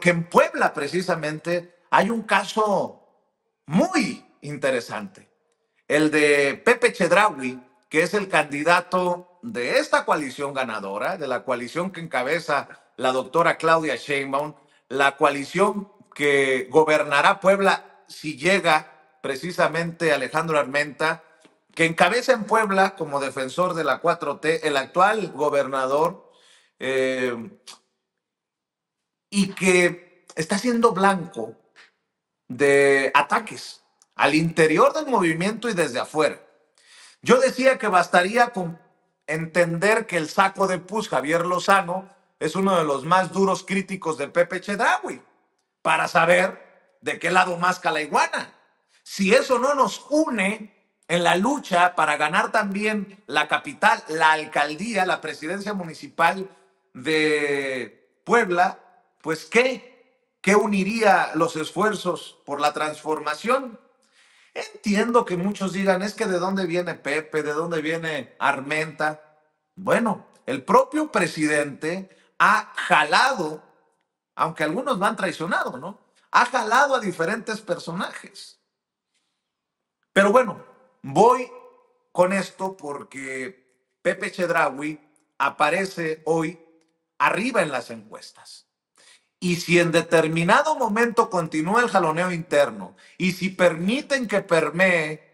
que en Puebla precisamente hay un caso muy interesante, el de Pepe Chedraui, que es el candidato de esta coalición ganadora, de la coalición que encabeza la doctora Claudia Sheinbaum, la coalición que gobernará Puebla si llega precisamente Alejandro Armenta, que encabeza en Puebla como defensor de la 4T el actual gobernador eh, y que está siendo blanco de ataques al interior del movimiento y desde afuera. Yo decía que bastaría con entender que el saco de pus Javier Lozano es uno de los más duros críticos de Pepe Chedraui para saber de qué lado más la iguana. Si eso no nos une en la lucha para ganar también la capital, la alcaldía, la presidencia municipal de Puebla, pues ¿qué? ¿Qué uniría los esfuerzos por la transformación? Entiendo que muchos digan, es que de dónde viene Pepe, de dónde viene Armenta. Bueno, el propio presidente ha jalado, aunque algunos lo han traicionado, ¿no? Ha jalado a diferentes personajes. Pero bueno, voy con esto porque Pepe Chedraui aparece hoy arriba en las encuestas. Y si en determinado momento continúa el jaloneo interno y si permiten que permee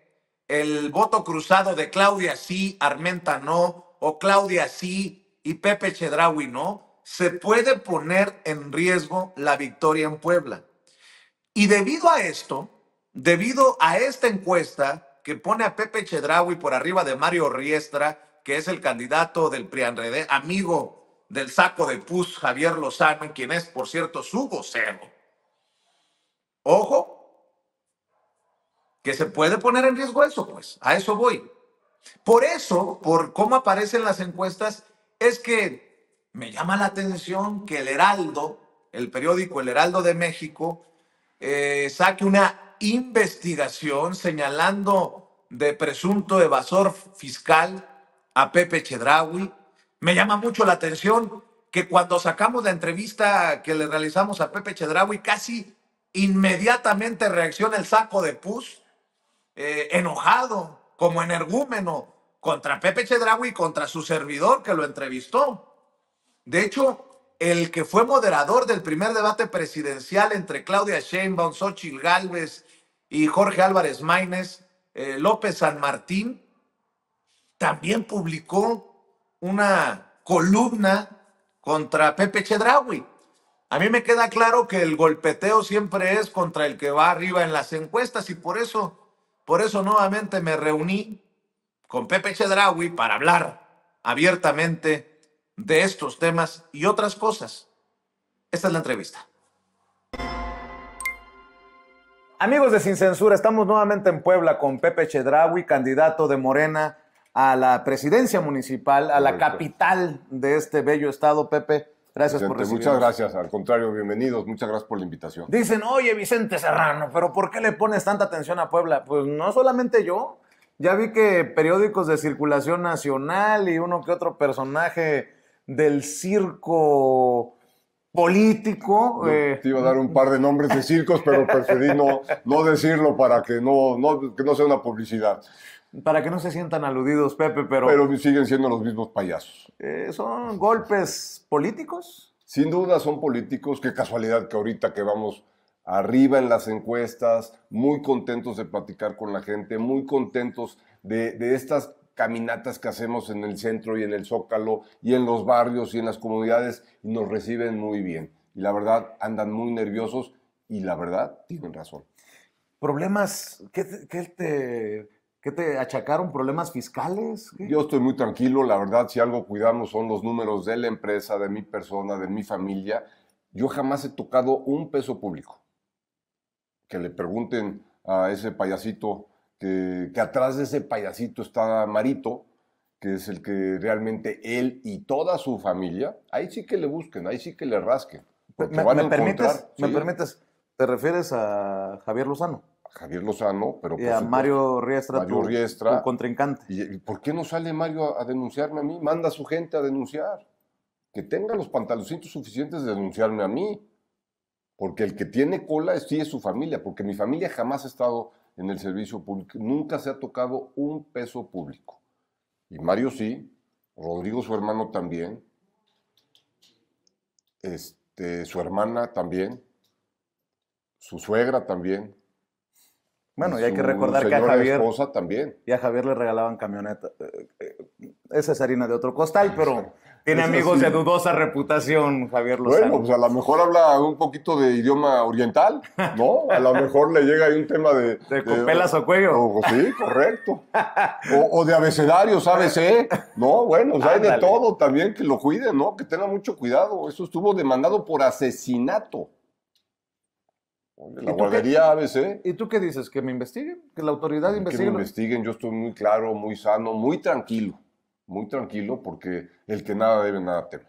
el voto cruzado de Claudia sí, Armenta no, o Claudia sí y Pepe Chedraui no, se puede poner en riesgo la victoria en Puebla. Y debido a esto, debido a esta encuesta que pone a Pepe Chedraui por arriba de Mario Riestra, que es el candidato del PRIANREDE, amigo del saco de pus Javier Lozano, quien es, por cierto, su vocero. Ojo, que se puede poner en riesgo eso, pues, a eso voy. Por eso, por cómo aparecen las encuestas, es que me llama la atención que el Heraldo, el periódico El Heraldo de México, eh, saque una investigación señalando de presunto evasor fiscal a Pepe Chedraui, me llama mucho la atención que cuando sacamos la entrevista que le realizamos a Pepe Chedraui, casi inmediatamente reacciona el saco de pus, eh, enojado, como energúmeno, contra Pepe Chedraui y contra su servidor que lo entrevistó. De hecho, el que fue moderador del primer debate presidencial entre Claudia Sheinbaum, Xochitl Galvez y Jorge Álvarez Maínez, eh, López San Martín, también publicó una columna contra Pepe Chedraui. A mí me queda claro que el golpeteo siempre es contra el que va arriba en las encuestas y por eso, por eso nuevamente me reuní con Pepe Chedraui para hablar abiertamente de estos temas y otras cosas. Esta es la entrevista. Amigos de Sin Censura, estamos nuevamente en Puebla con Pepe Chedraui, candidato de Morena a la presidencia municipal, a la capital de este bello estado, Pepe. Gracias por recibirnos. Muchas gracias, al contrario, bienvenidos, muchas gracias por la invitación. Dicen, oye Vicente Serrano, pero ¿por qué le pones tanta atención a Puebla? Pues no solamente yo, ya vi que periódicos de circulación nacional y uno que otro personaje del circo político. Te eh, iba a dar un par de nombres de circos, pero preferí no, decirlo para que no, que no sea una publicidad para que no se sientan aludidos, Pepe, pero... Pero siguen siendo los mismos payasos. Eh, ¿Son golpes políticos? Sin duda son políticos. Qué casualidad que ahorita que vamos arriba en las encuestas, muy contentos de platicar con la gente, muy contentos de, estas caminatas que hacemos en el centro y en el zócalo y en los barrios y en las comunidades y nos reciben muy bien. Y la verdad, andan muy nerviosos y la verdad, tienen razón. Problemas, qué te ¿Qué te achacaron? ¿Problemas fiscales? Yo estoy muy tranquilo, la verdad, si algo cuidamos son los números de la empresa, de mi persona, de mi familia. Yo jamás he tocado un peso público. Que le pregunten a ese payasito, que, atrás de ese payasito está Marito, que es el que realmente él y toda su familia, ahí sí que le busquen, ahí sí que le rasquen. me, ¿Me permites? ¿Te refieres a Javier Lozano? Javier Lozano, pero... Eh, Mario Riestra, contrincante. por qué no sale Mario a, denunciarme a mí? Manda a su gente a denunciar. Que tenga los pantaloncitos suficientes de denunciarme a mí. Porque el que tiene cola sí es su familia, porque mi familia jamás ha estado en el servicio público, nunca se ha tocado un peso público. Y Mario sí, Rodrigo su hermano también, este, su hermana también, su suegra también. Bueno, y, hay que recordar que a Javier. Esposa también. Y a Javier le regalaban camioneta. Eh, eh, esa es harina de otro costal, pero tiene amigos de dudosa reputación, Javier Lozano. Bueno, pues a lo mejor habla un poquito de idioma oriental, ¿no? A lo mejor le llega ahí un tema de. ¿De, de o cuello? sí, correcto. O, de abecedarios, ABC. Eh? No, bueno, o sea, hay de todo también que lo cuiden, ¿no? Que tenga mucho cuidado. Eso estuvo demandado por asesinato. La guardería ABC. Eh? ¿Y tú qué dices? ¿Que me investiguen? ¿Que la autoridad investigue? Que me investiguen, yo estoy muy claro, muy sano, muy tranquilo. Muy tranquilo porque el que nada debe, nada teme.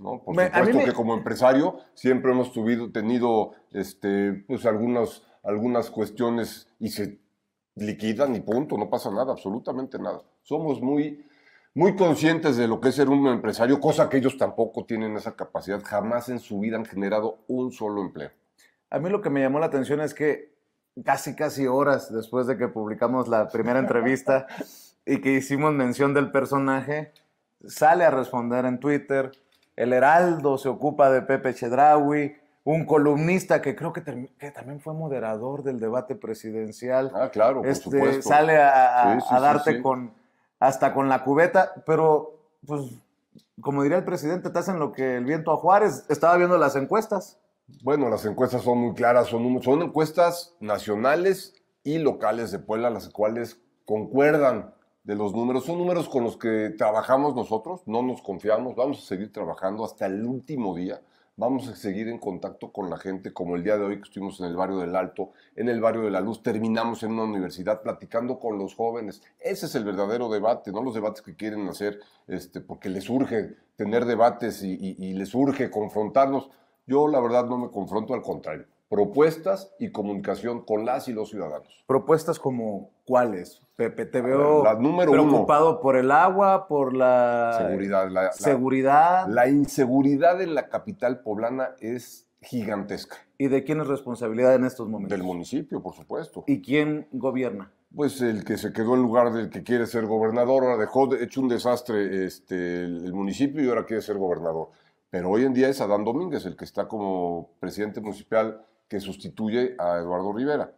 ¿no? Por supuesto que como empresario siempre hemos tenido este, pues, algunas, algunas cuestiones y se liquidan y punto, no pasa nada, absolutamente nada. Somos muy, muy conscientes de lo que es ser un empresario, cosa que ellos tampoco tienen esa capacidad. Jamás en su vida han generado un solo empleo. A mí lo que me llamó la atención es que casi, casi horas después de que publicamos la primera entrevista y que hicimos mención del personaje, sale a responder en Twitter, el Heraldo se ocupa de Pepe Chedraui, un columnista que creo que, también fue moderador del debate presidencial. Ah, claro, este, Sale a, darte con hasta con la cubeta, pero pues como diría el presidente, te hacen lo que el viento a Juárez. Estaba viendo las encuestas. Bueno, las encuestas son muy claras, son, son encuestas nacionales y locales de Puebla, las cuales concuerdan de los números. Son números con los que trabajamos nosotros, no nos confiamos, vamos a seguir trabajando hasta el último día. Vamos a seguir en contacto con la gente, como el día de hoy que estuvimos en el barrio del Alto, en el barrio de la Luz, terminamos en una universidad platicando con los jóvenes. Ese es el verdadero debate, no los debates que quieren hacer, este, porque les urge tener debates y, y les urge confrontarnos yo la verdad no me confronto, al contrario. Propuestas y comunicación con las y los ciudadanos. Propuestas como cuáles, Pepe, te veo preocupado por el agua, por la seguridad. La, seguridad. La, inseguridad en la capital poblana es gigantesca. ¿Y de quién es responsabilidad en estos momentos? Del municipio, por supuesto. ¿Y quién gobierna? Pues el que se quedó en lugar del que quiere ser gobernador, ahora dejó de, hecho un desastre este, el municipio y ahora quiere ser gobernador. Pero hoy en día es Adán Domínguez el que está como presidente municipal que sustituye a Eduardo Rivera.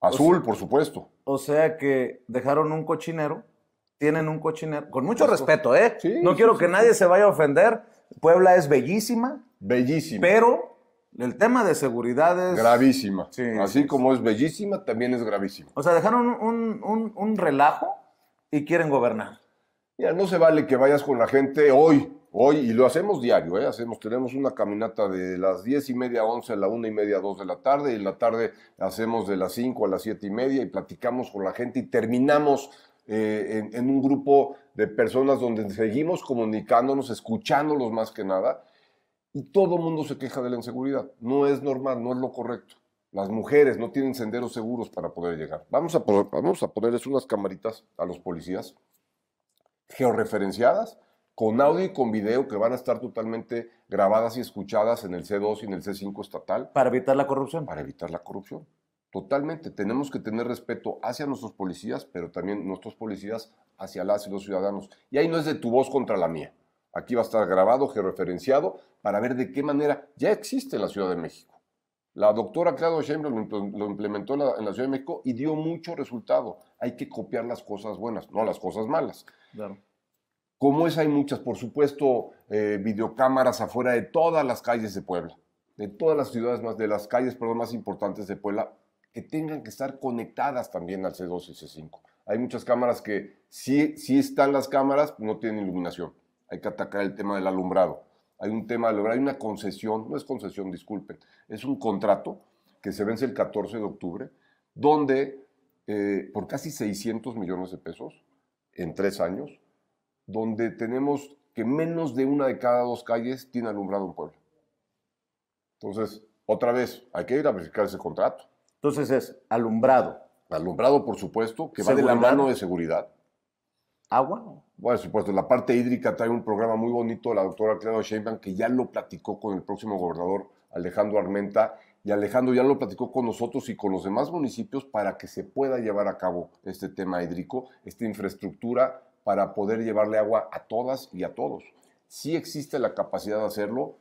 Azul, por supuesto. O sea que dejaron un cochinero, tienen un cochinero, con mucho respeto, ¿eh? no quiero que nadie se vaya a ofender. Puebla es bellísima. Bellísima. Pero el tema de seguridad es... Gravísima. Así como es bellísima, también es gravísima. O sea, dejaron un, un, un relajo y quieren gobernar. Mira, no se vale que vayas con la gente hoy Hoy, y lo hacemos diario, ¿eh? hacemos, tenemos una caminata de las 10 y media a 11 a la 1 y media 2 de la tarde, y en la tarde hacemos de las 5 a las 7 y media y platicamos con la gente y terminamos eh, en, un grupo de personas donde seguimos comunicándonos, escuchándolos más que nada, y todo el mundo se queja de la inseguridad. No es normal, no es lo correcto. Las mujeres no tienen senderos seguros para poder llegar. Vamos a, vamos a ponerles unas camaritas a los policías georreferenciadas con audio y con video que van a estar totalmente grabadas y escuchadas en el C2 y en el C5 estatal. Para evitar la corrupción. Para evitar la corrupción. Totalmente. Tenemos que tener respeto hacia nuestros policías, pero también nuestros policías hacia las y los ciudadanos. Y ahí no es de tu voz contra la mía. Aquí va a estar grabado, georreferenciado, para ver de qué manera ya existe la Ciudad de México. La doctora Claudia Sheinbaum lo implementó en la Ciudad de México y dio mucho resultado. Hay que copiar las cosas buenas, no las cosas malas. Claro. Como es, hay muchas, por supuesto, eh, videocámaras afuera de todas las calles de Puebla, de todas las ciudades más, de las calles, perdón, más importantes de Puebla, que tengan que estar conectadas también al C2 y C5. Hay muchas cámaras que si están las cámaras, no tienen iluminación. Hay que atacar el tema del alumbrado. Hay un tema de hay una concesión, no es concesión, disculpen, es un contrato que se vence el 14 de octubre, donde eh, por casi 600 millones de pesos en tres años, donde tenemos que menos de una de cada dos calles tiene alumbrado un pueblo. Entonces, otra vez, hay que ir a verificar ese contrato. Entonces es alumbrado. Alumbrado, por supuesto, que va de la mano de seguridad. ¿Agua? Bueno, por supuesto, la parte hídrica trae un programa muy bonito de la doctora Clara Sheinbaum, que ya lo platicó con el próximo gobernador Alejandro Armenta, y Alejandro ya lo platicó con nosotros y con los demás municipios para que se pueda llevar a cabo este tema hídrico, esta infraestructura para poder llevarle agua a todas y a todos. Sí existe la capacidad de hacerlo,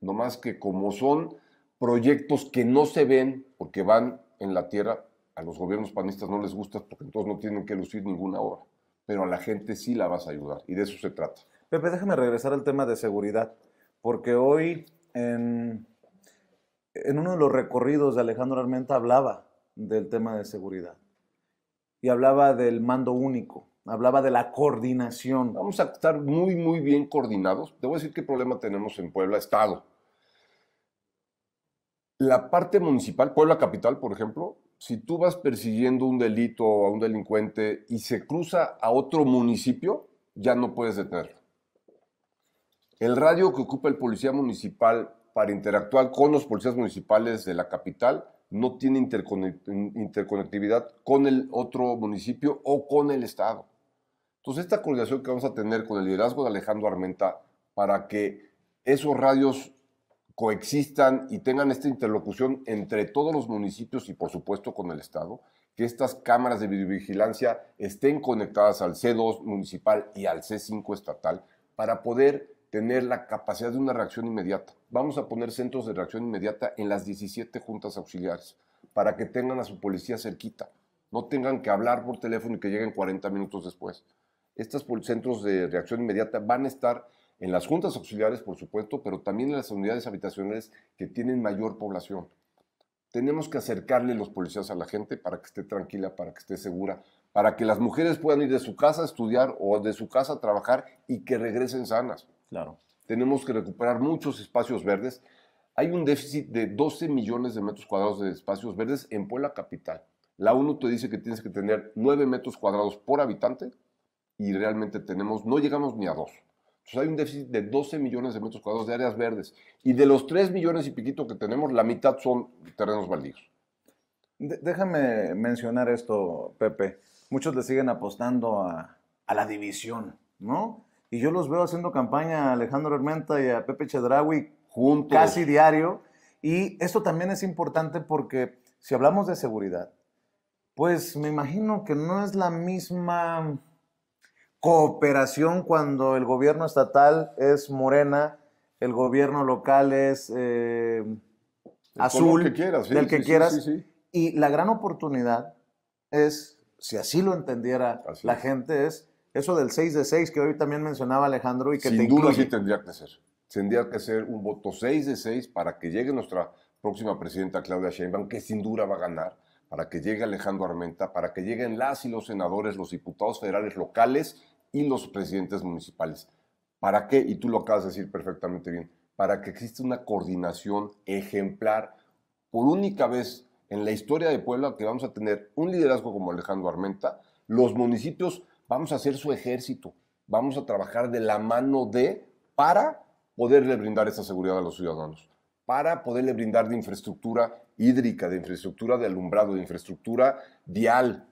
no más que como son proyectos que no se ven porque van en la tierra, a los gobiernos panistas no les gusta porque entonces no tienen que lucir ninguna obra, pero a la gente sí la vas a ayudar y de eso se trata. Pepe, déjame regresar al tema de seguridad, porque hoy en, en uno de los recorridos de Alejandro Armenta hablaba del tema de seguridad y hablaba del mando único hablaba de la coordinación. Vamos a estar muy, muy bien coordinados. Te voy a decir qué problema tenemos en Puebla, Estado. La parte municipal, Puebla Capital, por ejemplo, si tú vas persiguiendo un delito a un delincuente y se cruza a otro municipio, ya no puedes detenerlo. El radio que ocupa el policía municipal para interactuar con los policías municipales de la capital no tiene interconectividad con el otro municipio o con el Estado. Entonces, esta coordinación que vamos a tener con el liderazgo de Alejandro Armenta para que esos radios coexistan y tengan esta interlocución entre todos los municipios y por supuesto con el Estado, que estas cámaras de videovigilancia estén conectadas al C2 municipal y al C5 estatal para poder tener la capacidad de una reacción inmediata. Vamos a poner centros de reacción inmediata en las 17 juntas auxiliares para que tengan a su policía cerquita, no tengan que hablar por teléfono y que lleguen 40 minutos después. Estos centros de reacción inmediata van a estar en las juntas auxiliares, por supuesto, pero también en las unidades habitacionales que tienen mayor población. Tenemos que acercarle los policías a la gente para que esté tranquila, para que esté segura, para que las mujeres puedan ir de su casa a estudiar o de su casa a trabajar y que regresen sanas. Claro. Tenemos que recuperar muchos espacios verdes. Hay un déficit de 12 millones de metros cuadrados de espacios verdes en Puebla capital. La ONU te dice que tienes que tener 9 metros cuadrados por habitante y realmente tenemos, no llegamos ni a dos. Entonces hay un déficit de 12 millones de metros cuadrados de áreas verdes. Y de los 3 millones y piquito que tenemos, la mitad son terrenos baldíos. Déjame mencionar esto, Pepe. Muchos le siguen apostando a, a la división, ¿no? Y yo los veo haciendo campaña a Alejandro Hermenta y a Pepe chedrawi juntos, casi diario. Y esto también es importante porque si hablamos de seguridad, pues me imagino que no es la misma cooperación cuando el gobierno estatal es morena, el gobierno local es eh, azul, que quieras, sí, del que quieras. y la gran oportunidad es, si así lo entendiera la gente, es eso del 6 de 6 que hoy también mencionaba Alejandro y que Sin duda sí tendría que ser. Tendría que ser un voto 6 de 6 para que llegue nuestra próxima presidenta Claudia Sheinbaum, que sin duda va a ganar, para que llegue Alejandro Armenta, para que lleguen las y los senadores, los diputados federales locales y los presidentes municipales. ¿Para qué? Y tú lo acabas de decir perfectamente bien, para que exista una coordinación ejemplar por única vez en la historia de Puebla que vamos a tener un liderazgo como Alejandro Armenta, los municipios vamos a ser su ejército, vamos a trabajar de la mano de para poderle brindar esa seguridad a los ciudadanos, para poderle brindar de infraestructura hídrica, de infraestructura de alumbrado, de infraestructura vial,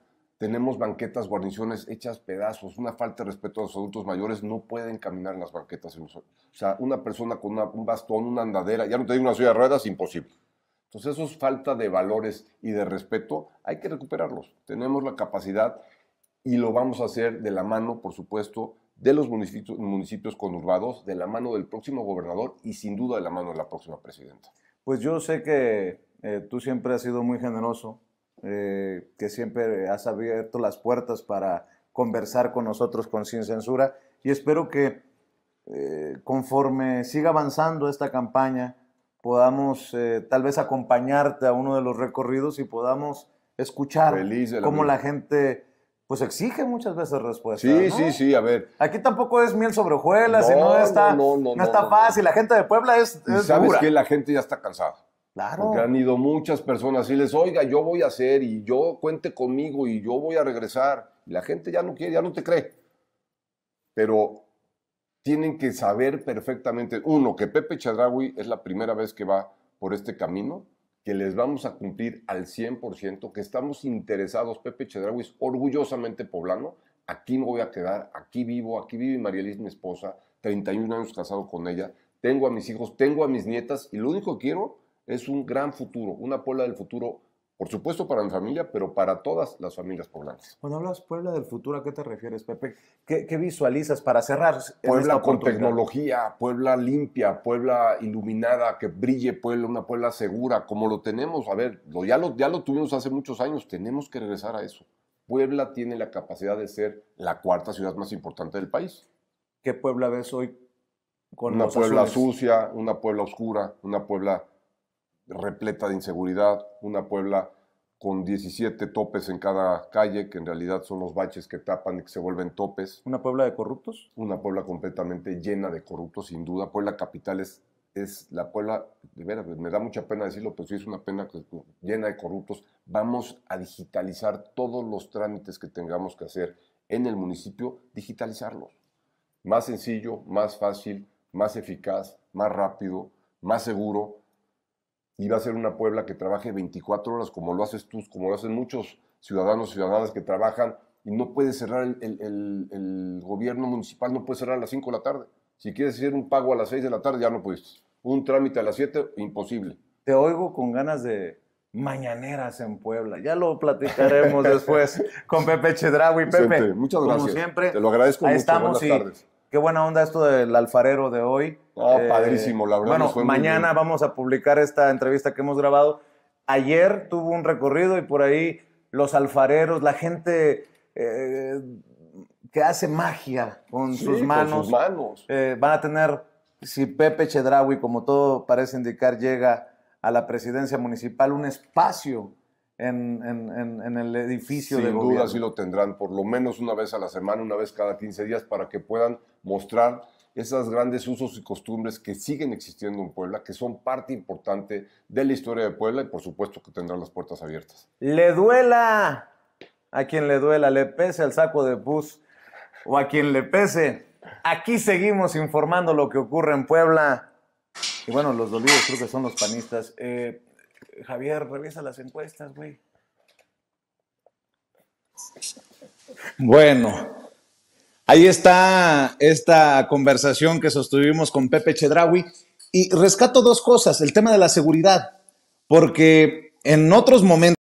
tenemos banquetas, guarniciones hechas pedazos, una falta de respeto a los adultos mayores, no pueden caminar en las banquetas. O sea, una persona con un bastón, una andadera, ya no te digo una silla de ruedas, imposible. Entonces, eso es falta de valores y de respeto, hay que recuperarlos. Tenemos la capacidad y lo vamos a hacer de la mano, por supuesto, de los municipios, municipios conurbados, de la mano del próximo gobernador y sin duda de la mano de la próxima presidenta. Pues yo sé que eh, tú siempre has sido muy generoso eh, que siempre has abierto las puertas para conversar con nosotros con Sin Censura. Y espero que eh, conforme siga avanzando esta campaña, podamos eh, tal vez acompañarte a uno de los recorridos y podamos escuchar cómo la gente pues exige muchas veces respuestas. Sí, sí, sí, a ver. Aquí tampoco es miel sobre hojuelas no, no está, no, fácil. La gente de Puebla es, ¿Sabes que La gente ya está cansada. Porque han ido muchas personas y les, oiga, yo voy a hacer y yo cuente conmigo y yo voy a regresar. la gente ya no quiere, ya no te cree. Pero tienen que saber perfectamente, uno, que Pepe Chedraui es la primera vez que va por este camino, que les vamos a cumplir al 100%, que estamos interesados, Pepe Chedraui es orgullosamente poblano, aquí me voy a quedar, aquí vivo, aquí vive María mi esposa, 31 años casado con ella, tengo a mis hijos, tengo a mis nietas y lo único que quiero es un gran futuro, una Puebla del futuro, por supuesto para mi familia, pero para todas las familias poblanas. Cuando hablas Puebla del futuro, ¿a qué te refieres, Pepe? ¿Qué, visualizas para cerrar? Puebla con tecnología, Puebla limpia, Puebla iluminada, que brille Puebla, una Puebla segura, como lo tenemos. A ver, ya, lo, ya lo tuvimos hace muchos años, tenemos que regresar a eso. Puebla tiene la capacidad de ser la cuarta ciudad más importante del país. ¿Qué Puebla ves hoy con una Puebla sucia, una Puebla oscura, una Puebla repleta de inseguridad, una Puebla con 17 topes en cada calle, que en realidad son los baches que tapan y que se vuelven topes. ¿Una Puebla de corruptos? Una Puebla completamente llena de corruptos, sin duda. Puebla capital es, la Puebla, de veras, me da mucha pena decirlo, pero sí es una pena que, llena de corruptos. Vamos a digitalizar todos los trámites que tengamos que hacer en el municipio, digitalizarlos. Más sencillo, más fácil, más eficaz, más rápido, más seguro y va a ser una Puebla que trabaje 24 horas como lo haces tú, como lo hacen muchos ciudadanos, y ciudadanas que trabajan y no puede cerrar el, gobierno municipal, no puede cerrar a las 5 de la tarde. Si quieres hacer un pago a las 6 de la tarde, ya no puedes. Un trámite a las 7, imposible. Te oigo con ganas de mañaneras en Puebla. Ya lo platicaremos después con Pepe y Pepe, muchas gracias. Como siempre, te lo agradezco mucho. Buenas tardes. Qué buena onda esto del alfarero de hoy. Oh, eh, padrísimo, la verdad. Bueno, mañana vamos a publicar esta entrevista que hemos grabado. Ayer tuvo un recorrido y por ahí los alfareros, la gente eh, que hace magia con sus manos, con sus manos. Eh, van a tener, si Pepe Chedraui, como todo parece indicar, llega a la presidencia municipal, un espacio en, el edificio Sin duda sí lo tendrán, por lo menos una vez a la semana, una vez cada 15 días, para que puedan mostrar esas grandes usos y costumbres que siguen existiendo en Puebla, que son parte importante de la historia de Puebla y por supuesto que tendrán las puertas abiertas. Le duela a quien le duela, le pese al saco de bus o a quien le pese. Aquí seguimos informando lo que ocurre en Puebla. Y bueno, los dolidos creo que son los panistas. Eh, Javier, revisa las encuestas, güey. Bueno, ahí está esta conversación que sostuvimos con Pepe Chedrawi y rescato dos cosas, el tema de la seguridad, porque en otros momentos...